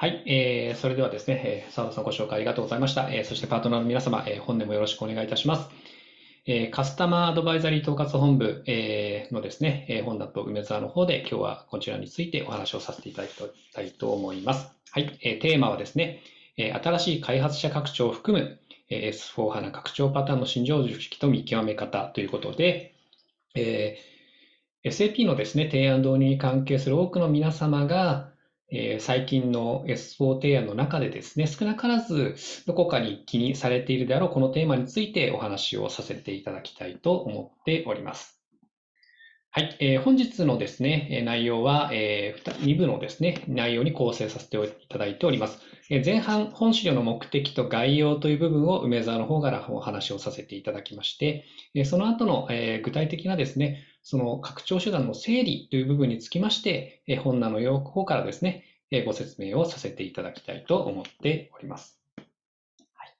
はい、えー、それではですね、えー、沢田さんご紹介ありがとうございました。えー、そしてパートナーの皆様、えー、本年もよろしくお願いいたします。えー、カスタマーアドバイザリー統括本部、えー、のですね、えー、本田と梅沢の方で今日はこちらについてお話をさせていただきたいと思います。はい、えー、テーマはですね、えー、新しい開発者拡張を含む、えー、S4 花拡張パターンの新常識と見極め方ということで、えー、SAP のですね、提案導入に関係する多くの皆様が、えー、最近の S4 提案の中でですね、少なからずどこかに気にされているであろうこのテーマについてお話をさせていただきたいと思っております。はい、えー、本日のですね、内容は、えー、2部のですね、内容に構成させていただいております。え前半、本資料の目的と概要という部分を梅沢の方からお話をさせていただきまして、えその後の、え具体的なですね、その拡張手段の整理という部分につきまして、え本名の要項からですね、ご説明をさせていただきたいと思っております。はい、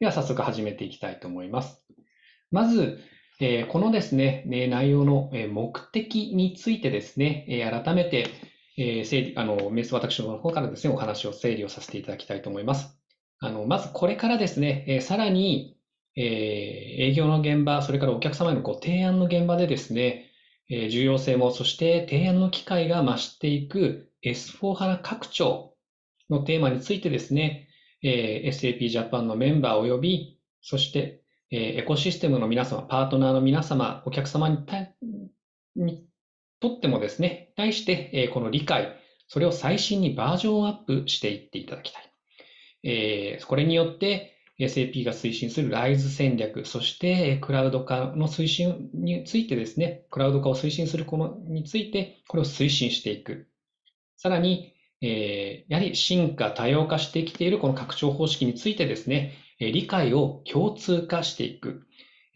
では早速始めていきたいと思います。まず、えこのですね、内容の目的についてですね、改めてえ整理、あの、メス私の方からですね、お話を整理をさせていただきたいと思います。あの、まずこれからですね、えさらに、え営業の現場、それからお客様へのご提案の現場でですね、え重要性も、そして提案の機会が増していく、S4 HANA 拡張のテーマについてですね、え SAP Japan のメンバー及び、そして、えエコシステムの皆様、パートナーの皆様、お客様ににとってもですね、対して、えこの理解、それを最新にバージョンアップしていっていただきたい。えこれによって SAP が推進するライズ戦略、そしてクラウド化の推進についてですね、クラウド化を推進するこのについて、これを推進していく。さらに、えー、やはり進化、多様化してきているこの拡張方式についてですね、理解を共通化していく。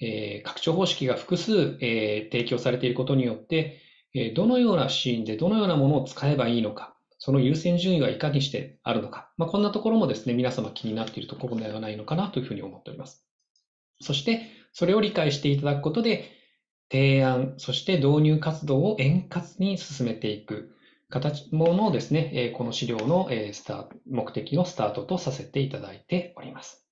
えー、拡張方式が複数、えー、提供されていることによって、えどのようなシーンでどのようなものを使えばいいのか、その優先順位はいかにしてあるのか、まあ、こんなところもですね、皆様気になっているところではないのかなというふうに思っております。そして、それを理解していただくことで、提案、そして導入活動を円滑に進めていく。形ものをですね、この資料のスタート、目的のスタートとさせていただいております。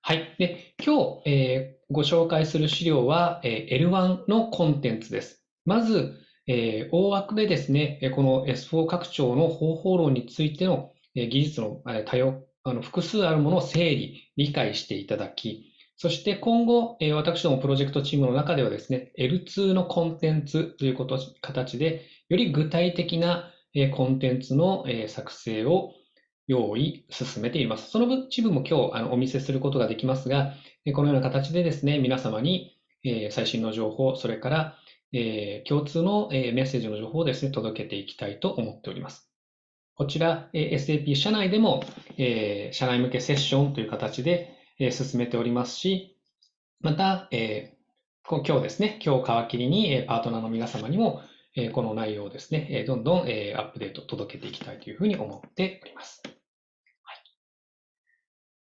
はい。で、今日、えー、ご紹介する資料は、えー、L1 のコンテンツです。まず、えー、大枠でですね、この S4 拡張の方法論についての、技術の、多様、あの、複数あるものを整理、理解していただき、そして今後、え私どもプロジェクトチームの中ではですね、L2 のコンテンツということ形で、より具体的な、えコンテンツの、え作成を用意、進めています。その一部も今日あのお見せすることができますが、このような形でですね、皆様に、え最新の情報、それから、え共通の、えメッセージの情報をですね、届けていきたいと思っております。こちら、え SAP 社内でも、え社内向けセッションという形で、え進めておりますし、また、え今日ですね、今日皮切りに、えパートナーの皆様にも、えこの内容をですね、えどんどん、えアップデート届けていきたいというふうに思っております。はい、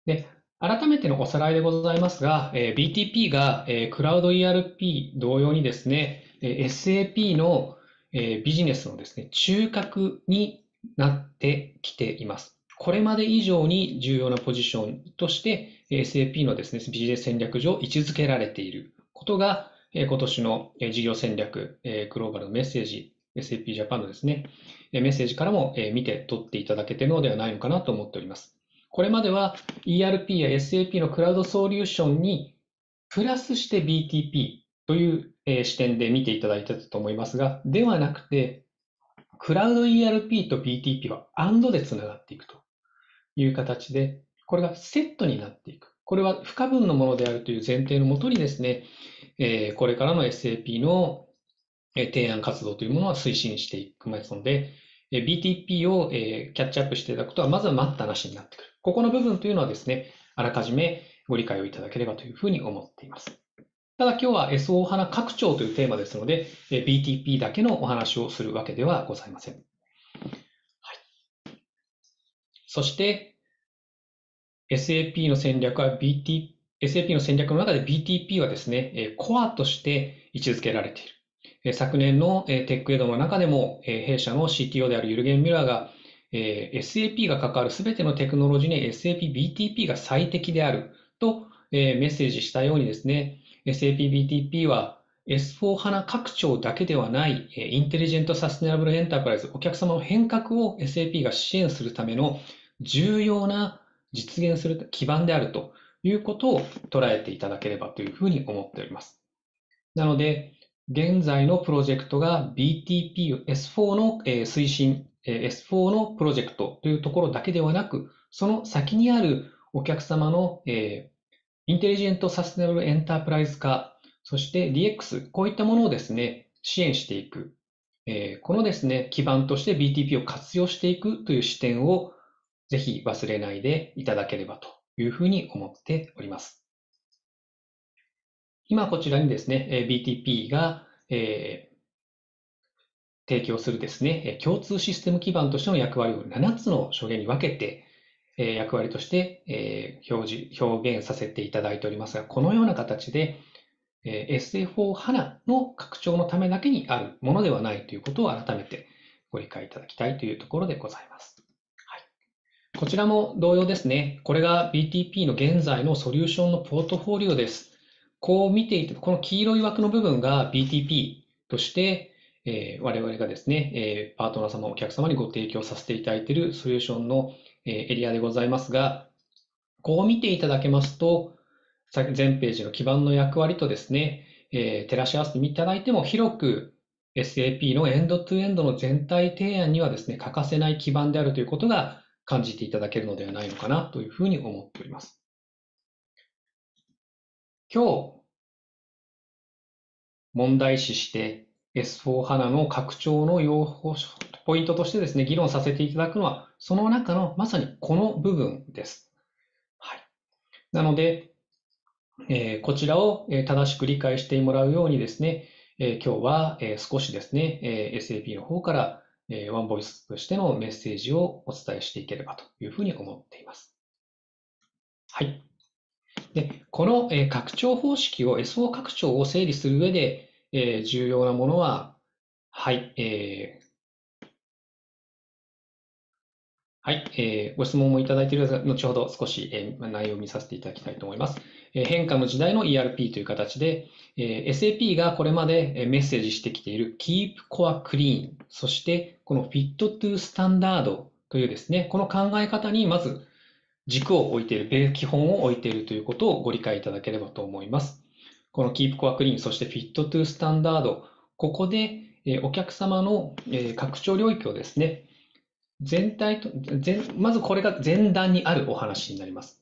で改めてのおさらいでございますが、え BTP が、えクラウド ERP 同様にですね、え SAP の、えビジネスのですね、中核になってきています。これまで以上に重要なポジションとして、ASAP のですね、ビジネス戦略上位置づけられていることが、今年の事業戦略、グローバルのメッセージ、SAP ジャパンのですね、メッセージからも見て取っていただけてるのではないのかなと思っております。これまでは ERP や SAP のクラウドソリューションにプラスして BTP という視点で見ていただいてたと思いますが、ではなくて、クラウド ERP と BTP はアンドでつながっていくという形で、これがセットになっていく。これは不可分のものであるという前提のもとにですね、えー、これからの SAP の提案活動というものは推進していきますので、BTP をキャッチアップしていただくことは、まずは待ったなしになってくる。ここの部分というのはですね、あらかじめご理解をいただければというふうに思っています。ただ今日は SO 花拡張というテーマですので、BTP だけのお話をするわけではございません。はい、そして、SAP の戦略は BT、SAP の戦略の中で BTP はですね、コアとして位置づけられている。昨年のテックエドの中でも、弊社の CTO であるユルゲン・ミュラーが、SAP が関わるすべてのテクノロジーに SAP BTP が最適であるとメッセージしたようにですね、SAP BTP は S4 花拡張だけではない、インテリジェントサステナブルエンタープライズ、お客様の変革を SAP が支援するための重要な実現する基盤であるということを捉えていただければというふうに思っております。なので、現在のプロジェクトが BTP、S4 の推進、S4 のプロジェクトというところだけではなく、その先にあるお客様のインテリジェント・サステナブル・エンタープライズ化、そして DX、こういったものをですね、支援していく。このですね、基盤として BTP を活用していくという視点をぜひ忘れないでいただければというふうに思っております。今こちらにですね、BTP が、えー、提供するですね、共通システム基盤としての役割を7つの証言に分けて、え役割として、え表示、表現させていただいておりますが、このような形で、え SF4 HANA の拡張のためだけにあるものではないということを改めてご理解いただきたいというところでございます。こちらも同様ですね。これが BTP の現在のソリューションのポートフォリオです。こう見ていて、この黄色い枠の部分が BTP として、えー、我々がですね、えー、パートナー様、お客様にご提供させていただいているソリューションの、えー、エリアでございますが、こう見ていただけますと、全ページの基盤の役割とですね、えー、照らし合わせていただいても広く SAP のエンドトゥエンドの全体提案にはですね、欠かせない基盤であるということが感じていただけるのではないのかなというふうに思っております。今日、問題視して S4 HANA の拡張の用法、ポイントとしてですね、議論させていただくのは、その中のまさにこの部分です。はい。なので、えー、こちらを正しく理解してもらうようにですね、えー、今日は少しですね、え SAP の方からえワンボイスとしてのメッセージをお伝えしていければというふうに思っています。はい。で、この、え拡張方式を、SO 拡張を整理する上で、え重要なものは、はい、はい、えー、ご質問もいただいているので、後ほど少し、えー、内容を見させていただきたいと思います。えー、変化の時代の ERP という形で、えー、SAP がこれまでメッセージしてきている Keep Core Clean、そしてこの Fit to Standard というですね、この考え方にまず軸を置いている、基本を置いているということをご理解いただければと思います。この Keep Core Clean、そして Fit to Standard、ここで、えー、お客様の、えー、拡張領域をですね、全体と、全、まずこれが前段にあるお話になります。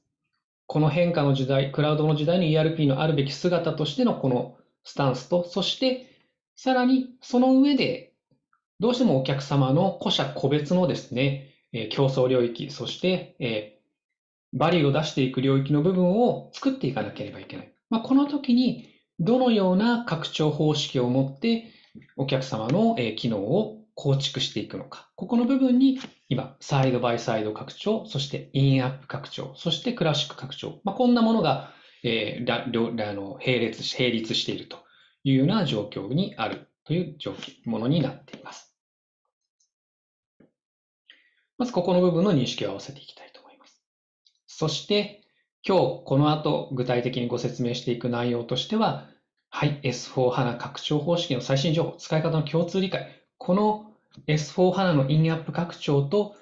この変化の時代、クラウドの時代に ERP のあるべき姿としてのこのスタンスと、そしてさらにその上で、どうしてもお客様の個社個別のですね、え競争領域、そして、えバリューを出していく領域の部分を作っていかなければいけない。まあ、この時にどのような拡張方式を持ってお客様の機能を構築していくのか。ここの部分に今、サイドバイサイド拡張、そしてインアップ拡張、そしてクラシック拡張。まあ、こんなものが、えー、あの並列し、並立しているというような状況にあるという状況、ものになっています。まずここの部分の認識を合わせていきたいと思います。そして、今日この後具体的にご説明していく内容としては、はい、S4 HANA 拡張方式の最新情報、使い方の共通理解、この S4HANA のインアップ拡張と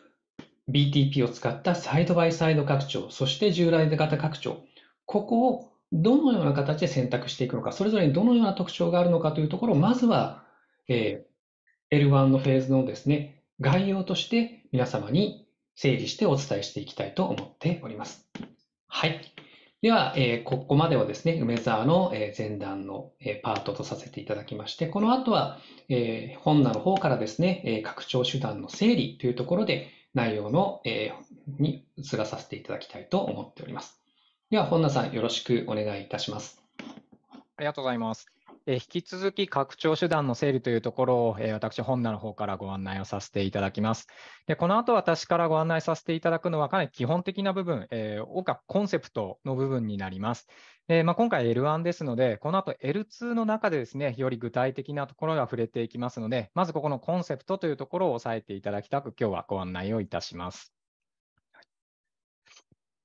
BTP を使ったサイドバイサイド拡張、そして従来型拡張、ここをどのような形で選択していくのか、それぞれにどのような特徴があるのかというところを、まずは、えー、L1 のフェーズのですね、概要として皆様に整理してお伝えしていきたいと思っております。はい。では、えー、ここまではですね、梅沢のえ前段のえパートとさせていただきまして、この後は、えー、本名の方からですね、え拡張手段の整理というところで内容の、えー、に移らさせていただきたいと思っております。では、本名さんよろしくお願いいたします。ありがとうございます。引き続き拡張手段の整理というところを私本名の方からご案内をさせていただきます。でこの後私からご案内させていただくのはかなり基本的な部分、えー、くはコンセプトの部分になります。でまあ、今回 L1 ですので、この後 L2 の中でですね、より具体的なところが触れていきますので、まずここのコンセプトというところを押さえていただきたく、今日はご案内をいたします。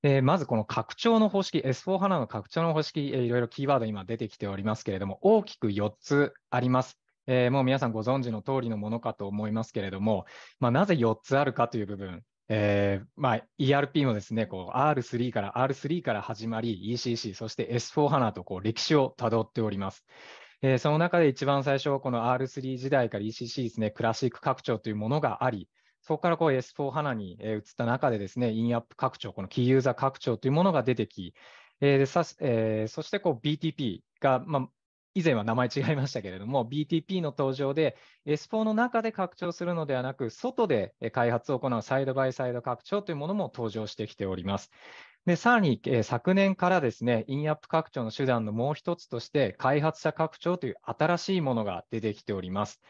えまずこの拡張の方式、S4 HANA の拡張の方式、えー、いろいろキーワード今出てきておりますけれども、大きく4つあります。えー、もう皆さんご存知の通りのものかと思いますけれども、まあ、なぜ4つあるかという部分、えー、まあ、ERP もですね、R3 から R3 から始まり、ECC、そして S4 HANA とこう歴史をたどっております。えー、その中で一番最初、この R3 時代から ECC ですね、クラシック拡張というものがあり、そこからこう S4 花に移った中でですね、インアップ拡張、このキーユーザー拡張というものが出てき、えーさえー、そしてこう BTP が、まあ、以前は名前違いましたけれども、BTP の登場で S4 の中で拡張するのではなく、外で開発を行うサイドバイサイド拡張というものも登場してきております。でさらに、えー、昨年からですね、インアップ拡張の手段のもう一つとして、開発者拡張という新しいものが出てきております。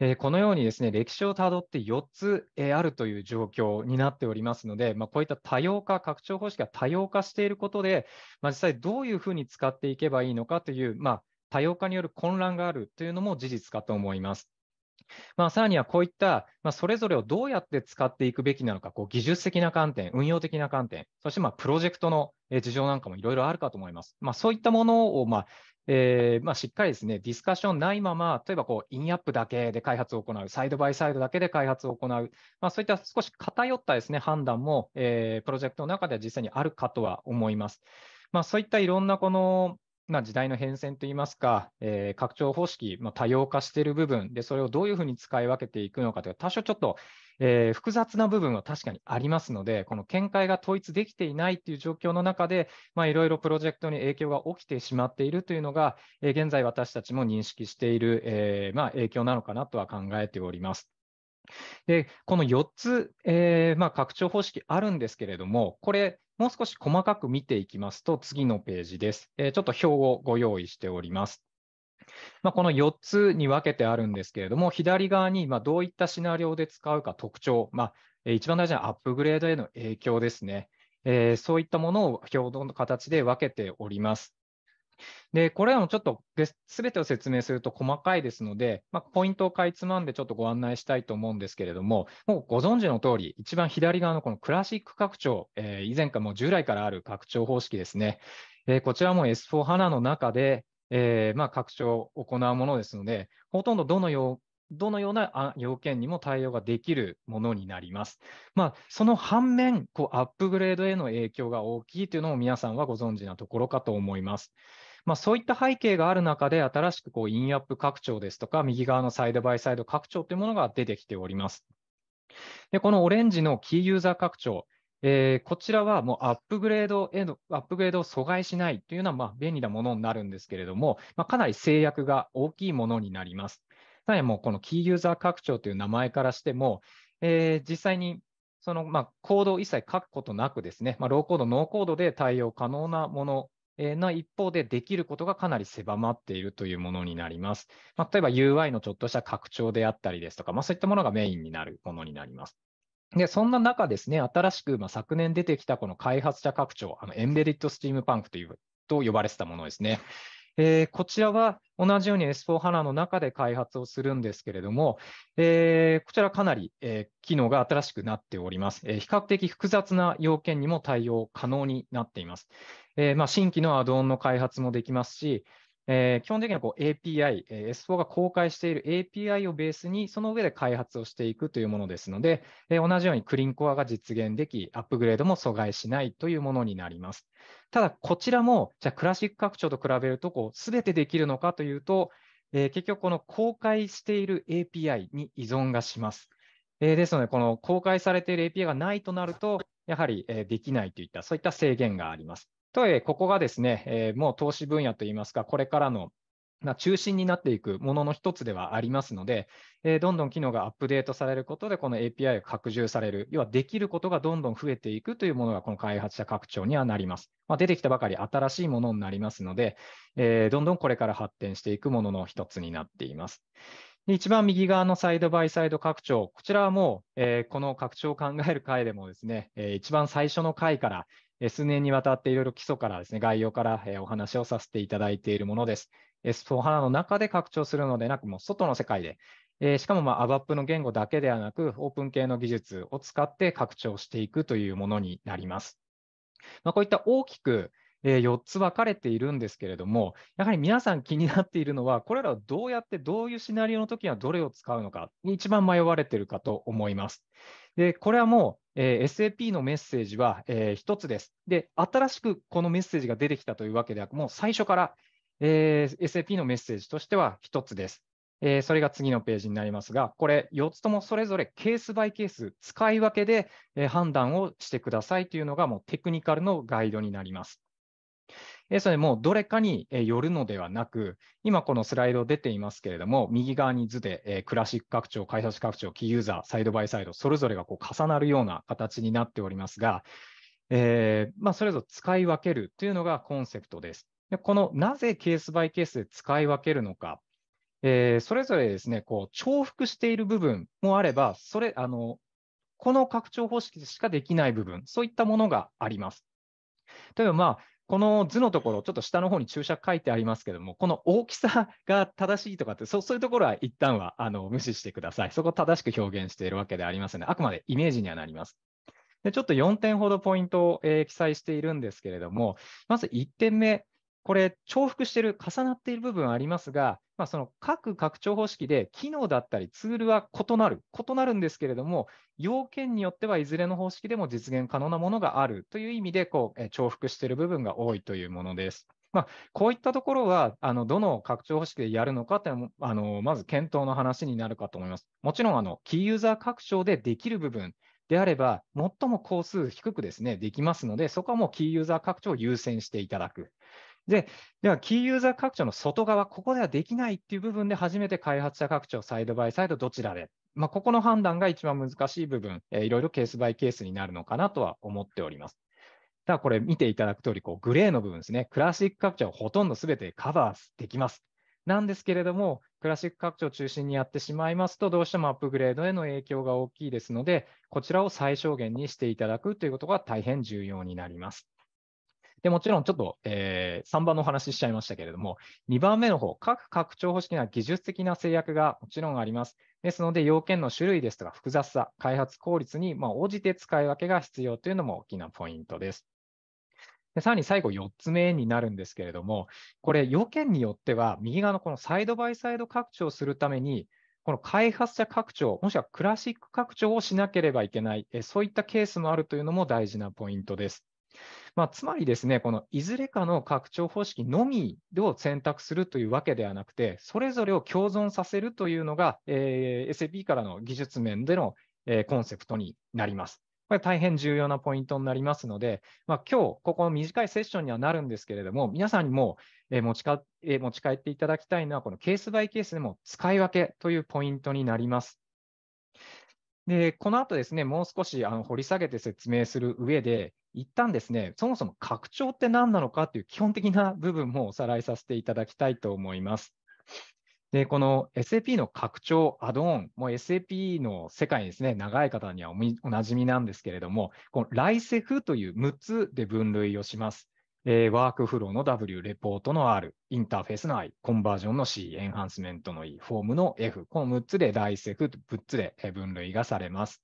えこのようにですね歴史をたどって4つ、あるという状況になっておりますので、まあ、こういった多様化、拡張方式が多様化していることで、まあ、実際どういうふうに使っていけばいいのかという、まあ、多様化による混乱があるというのも事実かと思います。まあ、さらにはこういった、まあ、それぞれをどうやって使っていくべきなのか、こう技術的な観点、運用的な観点、そしてまあプロジェクトの事情なんかもいろいろあるかと思います。まあ、そういったものをまあえーまあ、しっかりですね、ディスカッションないまま、例えばこうインアップだけで開発を行う、サイドバイサイドだけで開発を行う、まあ、そういった少し偏ったですね判断も、えー、プロジェクトの中では実際にあるかとは思います。まあ、そういったいろんなこのまあ、時代の変遷といいますか、えー、拡張方式多様化している部分で、それをどういうふうに使い分けていくのかという多少ちょっと、えー、複雑な部分は確かにありますので、この見解が統一できていないという状況の中で、いろいろプロジェクトに影響が起きてしまっているというのが、えー、現在私たちも認識している、えーまあ、影響なのかなとは考えております。でこの4つ、えーまあ、拡張方式あるんですけれども、これ、もう少し細かく見ていきますと、次のページです。ちょっと表をご用意しております。まあ、この4つに分けてあるんですけれども、左側にまどういったシナリオで使うか特徴、まあ、一番大事なアップグレードへの影響ですね、えー、そういったものを表の形で分けております。で、これらもちょっと全てを説明すると細かいですので、まあ、ポイントをかいつまんでちょっとご案内したいと思うんですけれども、もうご存知の通り、一番左側のこのクラシック拡張、えー、以前からもう従来からある拡張方式ですね。えー、こちらも S4 HANA の中で、えー、まあ、拡張を行うものですので、ほとんどどのようどのような要件にも対応ができるものになります。まあ、その反面こう、アップグレードへの影響が大きいというのも皆さんはご存知なところかと思います。まあ、そういった背景がある中で、新しくこうインアップ拡張ですとか、右側のサイドバイサイド拡張というものが出てきております。でこのオレンジのキーユーザー拡張、えー、こちらはもうアップグレードへの、アップグレードを阻害しないというのはまあ便利なものになるんですけれども、まあ、かなり制約が大きいものになります。ただもうこのキーユーザー拡張という名前からしても、えー、実際にそのまあコードを一切書くことなくですね、まあ、ローコード、ノーコードで対応可能なものな一方でできることがかなり狭まっているというものになります。まあ、例えば UI のちょっとした拡張であったりですとか、まあ、そういったものがメインになるものになります。で、そんな中ですね、新しく、ま昨年出てきたこの開発者拡張、あのエンベリッドスチームパンクというと呼ばれてたものですね。えー、こちらは同じように S4 HANA の中で開発をするんですけれども、えー、こちらかなり、えー、機能が新しくなっております、え比較的複雑な要件にも対応可能になっています。えー、まあ、新規のアドオンの開発もできますし、えー、基本的にはこう API、え S4 が公開している API をベースに、その上で開発をしていくというものですので、えー、同じようにクリーンコアが実現でき、アップグレードも阻害しないというものになります。ただ、こちらも、じゃあクラシック拡張と比べると、すべてできるのかというと、えー、結局、この公開している API に依存がします。えー、ですので、この公開されている API がないとなると、やはりできないといった、そういった制限があります。とはいえ、ここがですね、えー、もう投資分野といいますか、これからのな中心になっていくものの一つではありますので、えー、どんどん機能がアップデートされることで、この API が拡充される、要はできることがどんどん増えていくというものが、この開発者拡張にはなります。まあ、出てきたばかり新しいものになりますので、えー、どんどんこれから発展していくものの一つになっています。一番右側のサイドバイサイド拡張、こちらはもう、えー、この拡張を考える回でもですね、えー、一番最初の回から、数年にわたっていろいろ基礎からですね、概要からお話をさせていただいているものです。S4HANA の中で拡張するのでなく、もう外の世界で、えしかもまあ ABAP の言語だけではなく、オープン系の技術を使って拡張していくというものになります。まあ、こういった大きく4つ分かれているんですけれども、やはり皆さん気になっているのは、これらをどうやって、どういうシナリオの時にはどれを使うのか一番迷われているかと思います。で、これはもえー、SAP のメッセージは、え1つです。で、新しくこのメッセージが出てきたというわけでは、もう最初から、え SAP のメッセージとしては1つです。えそれが次のページになりますが、これ4つともそれぞれケースバイケース、使い分けで、え判断をしてくださいというのがもうテクニカルのガイドになります。ですので、もうどれかによるのではなく、今このスライド出ていますけれども、右側に図でクラシック拡張、開発拡張、キーユーザー、サイドバイサイド、それぞれがこう重なるような形になっておりますが、えー、まあ、それぞれ使い分けるというのがコンセプトです。でこのなぜケースバイケースで使い分けるのか、えー、それぞれですねこう重複している部分もあれば、それあのこの拡張方式でしかできない部分、そういったものがあります。例えば、まあこの図のところ、ちょっと下の方に注釈書いてありますけども、この大きさが正しいとかって、そそういうところは一旦はあ無視してください。そこを正しく表現しているわけでありませんの、ね、で、あくまでイメージにはなります。でちょっと4点ほどポイントを、えー、記載しているんですけれども、まず1点目、これ、重複している、重なっている部分ありますが、まあ、その各拡張方式で機能だったりツールは異なる、異なるんですけれども、要件によってはいずれの方式でも実現可能なものがあるという意味でこう、え重複している部分が多いというものです。まあ、こういったところは、あのどの拡張方式でやるのかというのあの、まず検討の話になるかと思います。もちろんあの、キーユーザー拡張でできる部分であれば、最も工数低くですねできますので、そこはもうキーユーザー拡張を優先していただく。で、では、キーユーザー拡張の外側、ここではできないっていう部分で、初めて開発者拡張、サイドバイサイド、どちらで。まあ、ここの判断が一番難しい部分、えー、いろいろケースバイケースになるのかなとは思っております。ただ、これ見ていただく通り、こグレーの部分ですね。クラシック拡張をほとんどすべてカバーできます。なんですけれども、クラシック拡張を中心にやってしまいますと、どうしてもアップグレードへの影響が大きいですので、こちらを最小限にしていただくということが大変重要になります。で、もちろんちょっと、えー、3番のお話ししちゃいましたけれども、2番目の方、各拡張方式には技術的な制約がもちろんあります。ですので、要件の種類ですとか複雑さ、開発効率にま応じて使い分けが必要というのも大きなポイントです。でさらに最後4つ目になるんですけれども、これ、要件によっては、右側のこのサイドバイサイド拡張するために、この開発者拡張、もしくはクラシック拡張をしなければいけない、そういったケースもあるというのも大事なポイントです。まあ、つまりですね、このいずれかの拡張方式のみを選択するというわけではなくて、それぞれを共存させるというのが、えー、SAP からの技術面での、えー、コンセプトになります。これ大変重要なポイントになりますので、まあ、今日ここの短いセッションにはなるんですけれども、皆さんにも持ちか持ち帰っていただきたいのは、このケースバイケースでも使い分けというポイントになります。でこの後ですね、もう少しあの掘り下げて説明する上で、一旦ですね、そもそも拡張って何なのかという基本的な部分もおさらいさせていただきたいと思います。で、この SAP の拡張、アドオン、もう SAP の世界にですね、長い方にはおなじみなんですけれども、このライセフという6つで分類をします。えー、ワークフローの W、レポートの R、インターフェースの I、コンバージョンの C、エンハンスメントの E、フォームの F、この6つでライセフ、6つで分類がされます。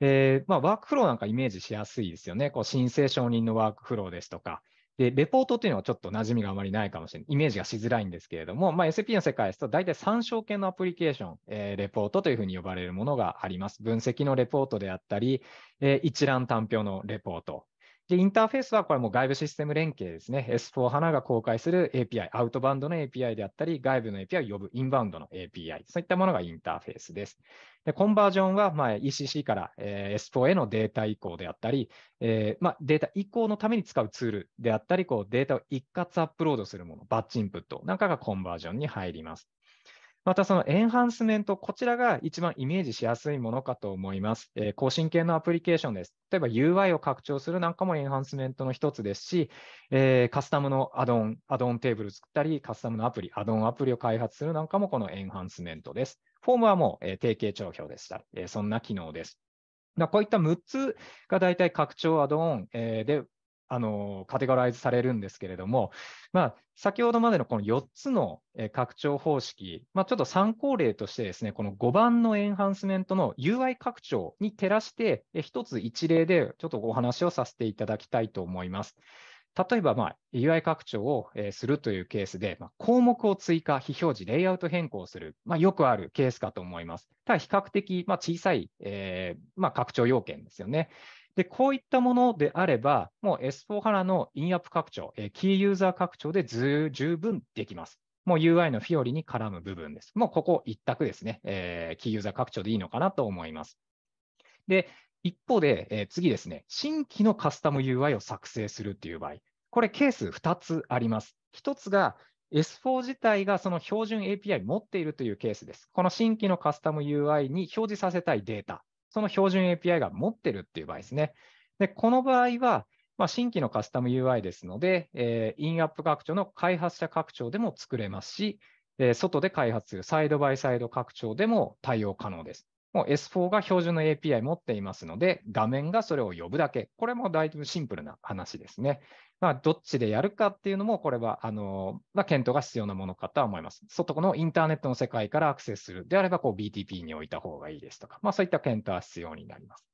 えー、まあ、ワークフローなんかイメージしやすいですよね。こう申請承認のワークフローですとか、で、レポートというのはちょっと馴染みがあまりないかもしれない。イメージがしづらいんですけれども、まあ、SAP の世界ですと、大体参照系のアプリケーション、えー、レポートというふうに呼ばれるものがあります。分析のレポートであったり、えー、一覧単表のレポート、で、インターフェースはこれも外部システム連携ですね。S4 HANA が公開する API、アウトバンドの API であったり、外部の API を呼ぶインバウンドの API、そういったものがインターフェースです。でコンバージョンは、ま ECC から S4 へのデータ移行であったり、えー、まデータ移行のために使うツールであったり、こうデータを一括アップロードするもの、バッチインプットなんかがコンバージョンに入ります。またそのエンハンスメント、こちらが一番イメージしやすいものかと思います。えー、更新系のアプリケーションです。例えば UI を拡張するなんかもエンハンスメントの一つですし、えー、カスタムのアドオン、アドオンテーブル作ったり、カスタムのアプリ、アドオンアプリを開発するなんかもこのエンハンスメントです。フォームはもう、えー、定型帳表でした、えそんな機能です。こういった6つが大体拡張アドオン、えであのカテゴライズされるんですけれども、まあ、先ほどまでのこの4つの拡張方式、まあ、ちょっと参考例としてですね、この5番のエンハンスメントの UI 拡張に照らして、一つ一例でちょっとお話をさせていただきたいと思います。例えば、まあ、UI 拡張をするというケースで、まあ、項目を追加、非表示、レイアウト変更する、まあ、よくあるケースかと思います。ただ、比較的、まあ、小さい、えーまあ、拡張要件ですよね。で、こういったものであれば、もう S4HANA のインアップ拡張、えー、キーユーザー拡張で十分できます。もう UI のフィオリに絡む部分です。もうここ一択ですね。えー、キーユーザー拡張でいいのかなと思います。で、一方で、えー、次ですね、新規のカスタム UI を作成するっていう場合、これケース2つあります。1つが S4 自体がその標準 API 持っているというケースです。この新規のカスタム UI に表示させたいデータその標準 API が持ってるっていう場合ですね。で、この場合は、まあ、新規のカスタム UI ですので、えー、インアップ拡張の開発者拡張でも作れますし、えー、外で開発するサイドバイサイド拡張でも対応可能です。もう S4 が標準の API 持っていますので、画面がそれを呼ぶだけ。これもだいぶシンプルな話ですね。まあ、どっちでやるかっていうのも、これは、あの、まあ、検討が必要なものかとは思います。外このインターネットの世界からアクセスするであれば、こう BTP に置いた方がいいですとか、まあ、そういった検討は必要になります。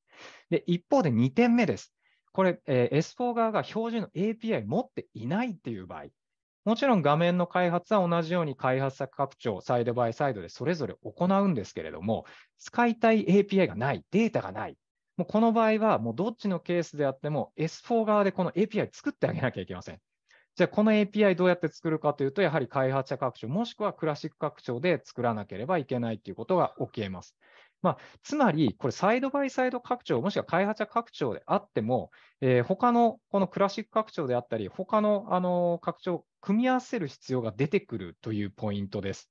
で、一方で2点目です。これ、えー、S4 側が標準の API 持っていないっていう場合、もちろん画面の開発は同じように開発者拡張、サイドバイサイドでそれぞれ行うんですけれども、使いたい API がない、データがない。もうこの場合は、もうどっちのケースであっても S4 側でこの API 作ってあげなきゃいけません。じゃあ、この API どうやって作るかというと、やはり開発者拡張、もしくはクラシック拡張で作らなければいけないということが起きえます。まあ、つまり、これ、サイドバイサイド拡張、もしくは開発者拡張であっても、えー、他のこのクラシック拡張であったり、他のあの拡張、を組み合わせる必要が出てくるというポイントです。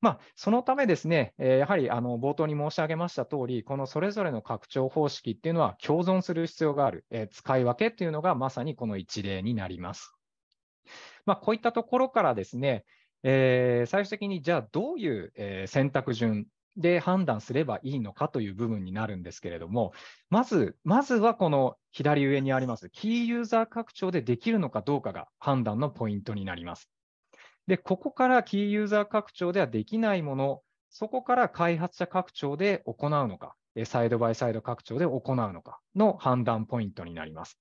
まあ、そのためですね、えー、やはりあの冒頭に申し上げました通り、このそれぞれの拡張方式っていうのは共存する必要がある、えー、使い分けっていうのがまさにこの一例になります。まあ、こういったところからですね、えー、最終的にじゃあどういう選択順で判断すればいいのかという部分になるんですけれども、まず、まずはこの左上にあります、キーユーザー拡張でできるのかどうかが判断のポイントになります。で、ここからキーユーザー拡張ではできないもの、そこから開発者拡張で行うのか、サイドバイサイド拡張で行うのかの判断ポイントになります。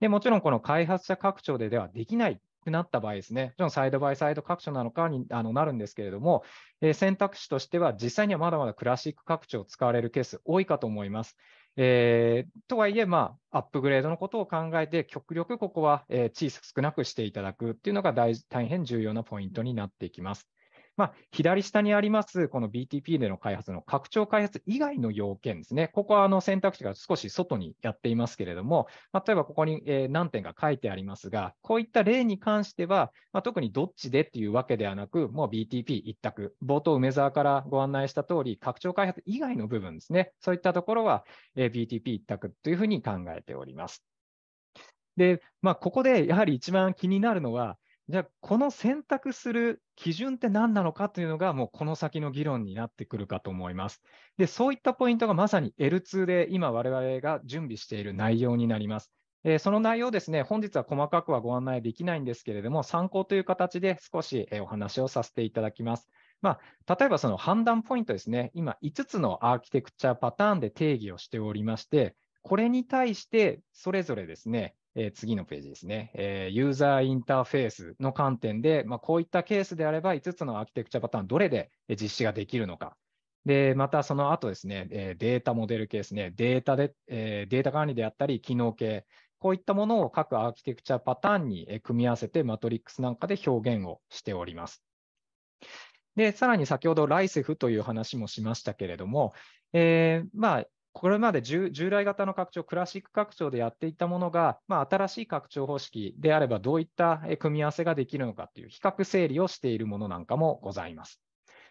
でもちろん、この開発者拡張でではできないなった場合ですね、もちろんサイドバイサイド拡張なのかにあのなるんですけれども、えー、選択肢としては実際にはまだまだクラシック拡張を使われるケース多いかと思います。えー、とはいえ、まあ、アップグレードのことを考えて、極力ここは、えー、小さく少なくしていただくっていうのが大変重要なポイントになっていきます。まあ、左下にあります、この BTP での開発の拡張開発以外の要件ですね、ここはあの選択肢が少し外にやっていますけれども、例えばここに、え何点か書いてありますが、こういった例に関しては、まあ、特にどっちでっていうわけではなく、もう BTP 一択、冒頭、梅沢からご案内した通り、拡張開発以外の部分ですね、そういったところは、え BTP 一択というふうに考えております。で、まあ、ここでやはり一番気になるのは、じゃあ、この選択する基準って何なのかというのが、もうこの先の議論になってくるかと思います。で、そういったポイントがまさに L2 で今、我々が準備している内容になります。えー、その内容ですね、本日は細かくはご案内できないんですけれども、参考という形で少し、えお話をさせていただきます。まあ、例えばその判断ポイントですね、今5つのアーキテクチャパターンで定義をしておりまして、これに対してそれぞれですね、えー、次のページですね、えー、ユーザーインターフェースの観点で、まあ、こういったケースであれば、5つのアーキテクチャパターン、どれで実施ができるのか。で、またその後ですね、えー、データモデルケースね、データで、えー、データ管理であったり、機能系、こういったものを各アーキテクチャパターンに組み合わせて、マトリックスなんかで表現をしております。で、さらに先ほどライセフという話もしましたけれども、えー、まあ、これまで従来型の拡張、クラシック拡張でやっていたものが、まあ、新しい拡張方式であれば、どういった組み合わせができるのかという比較整理をしているものなんかもございます。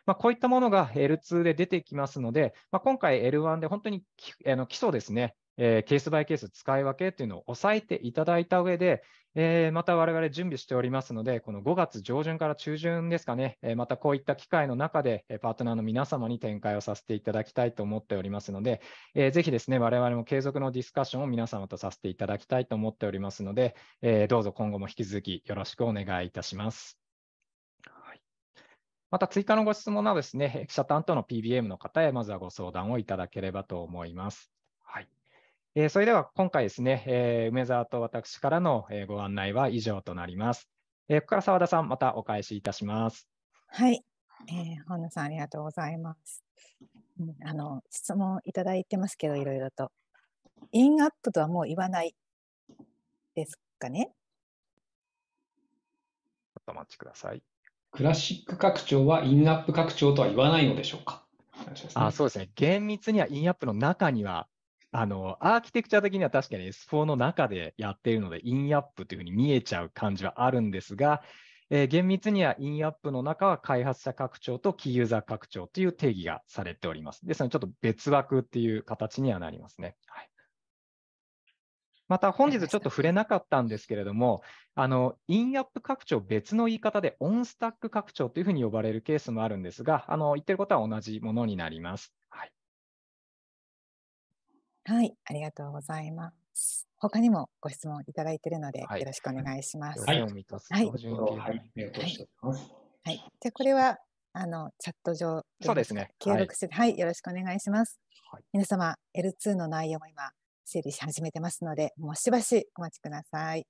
まあ、こういったものが L2 で出てきますので、まあ、今回 L1 で本当にあの基礎ですね、えー、ケースバイケース使い分けというのを抑えていただいた上で、えー、また我々準備しておりますので、この5月上旬から中旬ですかね、えー、またこういった機会の中で、パートナーの皆様に展開をさせていただきたいと思っておりますので、えー、ぜひですね、我々も継続のディスカッションを皆様とさせていただきたいと思っておりますので、えー、どうぞ今後も引き続きよろしくお願いいたします。また追加のご質問はですね、記者担当の PBM の方へまずはご相談をいただければと思います。えー、それでは今回ですね、えー、梅沢と私からのご案内は以上となります。えー、ここから澤田さん、またお返しいたします。はい、えー、本田さんありがとうございます。あの質問いただいてますけど、いろいろと。インアップとはもう言わないですかね。ちょっお待ちください。クラシック拡張はインアップ拡張とは言わないのでしょうか。あそうですね。厳密にはインアップの中にはあの、アーキテクチャ的には確かに S4 の中でやっているので、インアップというふうに見えちゃう感じはあるんですが、えー、厳密にはインアップの中は開発者拡張とキーユーザー拡張という定義がされております。ですので、ちょっと別枠っていう形にはなりますね。はい、また本日ちょっと触れなかったんですけれども、あの、インアップ拡張、別の言い方でオンスタック拡張というふうに呼ばれるケースもあるんですが、あの、言ってることは同じものになります。はい、ありがとうございます。他にもご質問いただいているので、よろしくお願いします。はい、はい、はい、はい、じゃこれはあのチャット上そうですね。継続して、はい、よろしくお願いします。皆様 L2 の内容も今整理し始めてますので、もうしばしお待ちください。